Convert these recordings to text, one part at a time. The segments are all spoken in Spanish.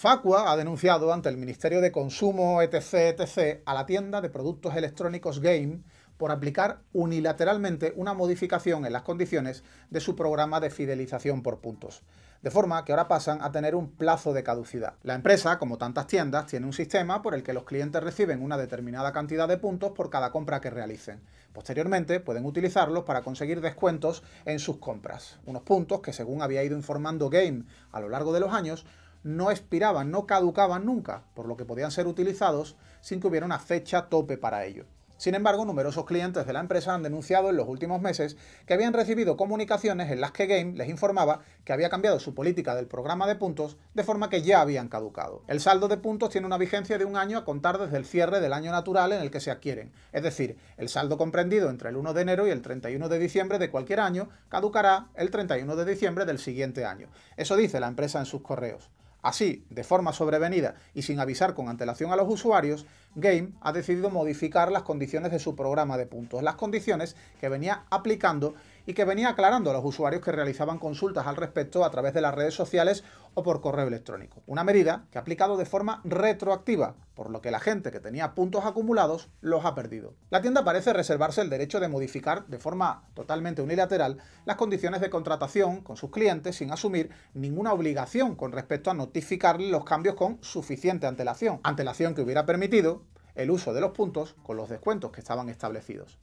Facua ha denunciado ante el Ministerio de Consumo, etc., etc., a la tienda de productos electrónicos Game por aplicar unilateralmente una modificación en las condiciones de su programa de fidelización por puntos, de forma que ahora pasan a tener un plazo de caducidad. La empresa, como tantas tiendas, tiene un sistema por el que los clientes reciben una determinada cantidad de puntos por cada compra que realicen. Posteriormente pueden utilizarlos para conseguir descuentos en sus compras, unos puntos que según había ido informando Game a lo largo de los años, no expiraban, no caducaban nunca, por lo que podían ser utilizados sin que hubiera una fecha tope para ello. Sin embargo, numerosos clientes de la empresa han denunciado en los últimos meses que habían recibido comunicaciones en las que Game les informaba que había cambiado su política del programa de puntos de forma que ya habían caducado. El saldo de puntos tiene una vigencia de un año a contar desde el cierre del año natural en el que se adquieren, es decir, el saldo comprendido entre el 1 de enero y el 31 de diciembre de cualquier año caducará el 31 de diciembre del siguiente año. Eso dice la empresa en sus correos. Así, de forma sobrevenida y sin avisar con antelación a los usuarios, Game ha decidido modificar las condiciones de su programa de puntos, las condiciones que venía aplicando y que venía aclarando a los usuarios que realizaban consultas al respecto a través de las redes sociales o por correo electrónico. Una medida que ha aplicado de forma retroactiva, por lo que la gente que tenía puntos acumulados los ha perdido. La tienda parece reservarse el derecho de modificar de forma totalmente unilateral las condiciones de contratación con sus clientes sin asumir ninguna obligación con respecto a notificarle los cambios con suficiente antelación, antelación que hubiera permitido el uso de los puntos con los descuentos que estaban establecidos.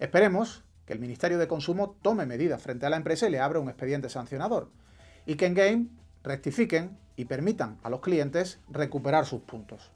Esperemos que el Ministerio de Consumo tome medidas frente a la empresa y le abra un expediente sancionador, y que en Game rectifiquen y permitan a los clientes recuperar sus puntos.